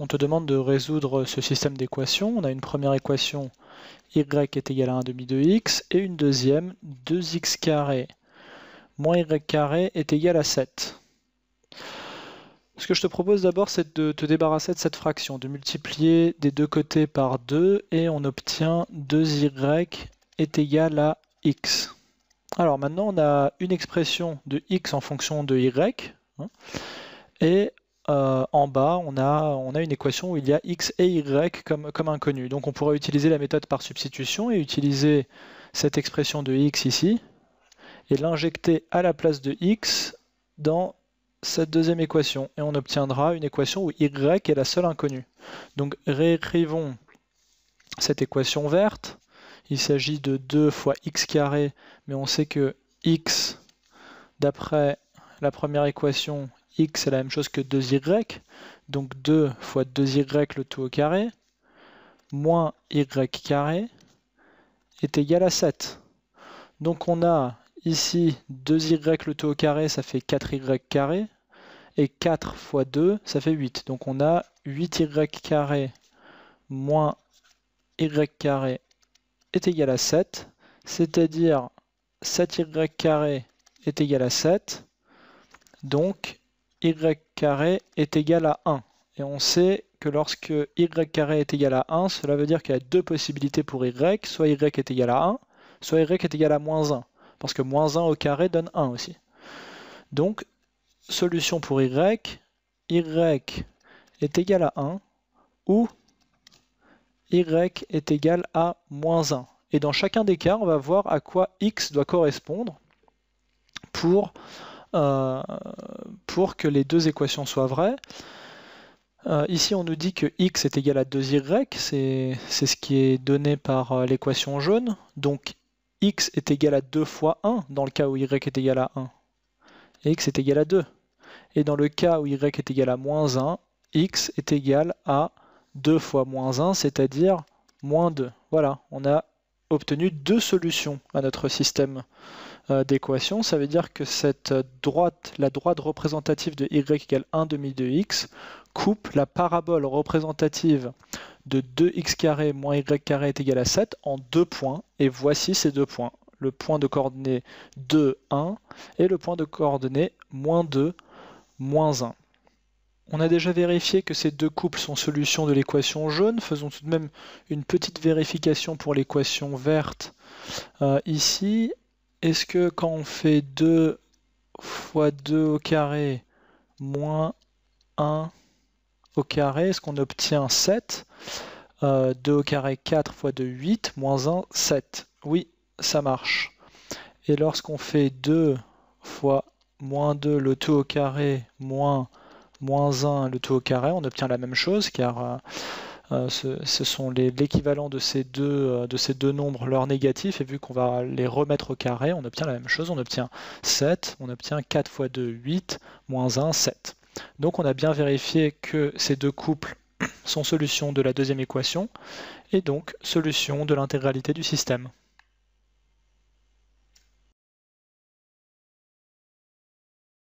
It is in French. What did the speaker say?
on te demande de résoudre ce système d'équations. On a une première équation y est égal à 1 demi de x et une deuxième 2x carré moins y carré est égal à 7. Ce que je te propose d'abord, c'est de te débarrasser de cette fraction, de multiplier des deux côtés par 2 et on obtient 2y est égal à x. Alors maintenant, on a une expression de x en fonction de y hein, et euh, en bas, on a, on a une équation où il y a x et y comme, comme Donc on pourrait utiliser la méthode par substitution et utiliser cette expression de x ici et l'injecter à la place de x dans cette deuxième équation. Et on obtiendra une équation où y est la seule inconnue. Donc réécrivons cette équation verte. Il s'agit de 2 fois x carré, mais on sait que x, d'après la première équation, x est la même chose que 2y, donc 2 fois 2y le tout au carré, moins y carré, est égal à 7. Donc on a ici 2y le tout au carré, ça fait 4y carré, et 4 fois 2, ça fait 8. Donc on a 8y carré moins y carré est égal à 7, c'est-à-dire 7y carré est égal à 7, donc y carré est égal à 1. Et on sait que lorsque y carré est égal à 1, cela veut dire qu'il y a deux possibilités pour y, soit y est égal à 1, soit y est égal à moins 1, parce que moins 1 au carré donne 1 aussi. Donc, solution pour y, y est égal à 1, ou y est égal à moins 1. Et dans chacun des cas, on va voir à quoi x doit correspondre pour euh, pour que les deux équations soient vraies. Euh, ici, on nous dit que x est égal à 2y, c'est ce qui est donné par euh, l'équation jaune. Donc x est égal à 2 fois 1 dans le cas où y est égal à 1. Et x est égal à 2. Et dans le cas où y est égal à moins 1, x est égal à 2 fois moins 1, c'est-à-dire moins 2. Voilà, on a obtenu deux solutions à notre système. Euh, d'équation, ça veut dire que cette droite, la droite représentative de y égale 1 demi de x, coupe la parabole représentative de 2x carré moins y carré est égal à 7 en deux points, et voici ces deux points, le point de coordonnée 2, 1 et le point de coordonnée moins 2, moins 1. On a déjà vérifié que ces deux couples sont solutions de l'équation jaune. Faisons tout de même une petite vérification pour l'équation verte euh, ici. Est-ce que quand on fait 2 fois 2 au carré moins 1 au carré, est-ce qu'on obtient 7 2 euh, au carré, 4 fois 2, 8, moins 1, 7. Oui, ça marche. Et lorsqu'on fait 2 fois moins 2, le tout au carré, moins, moins 1, le tout au carré, on obtient la même chose, car euh, euh, ce, sont l'équivalent de, ces deux, euh, de ces deux nombres, leurs négatifs, et vu qu'on va les remettre au carré, on obtient la même chose, on obtient 7, on obtient 4 fois 2, 8, moins 1, 7. Donc on a bien vérifié que ces deux couples sont solutions de la deuxième équation, et donc solution de l'intégralité du système.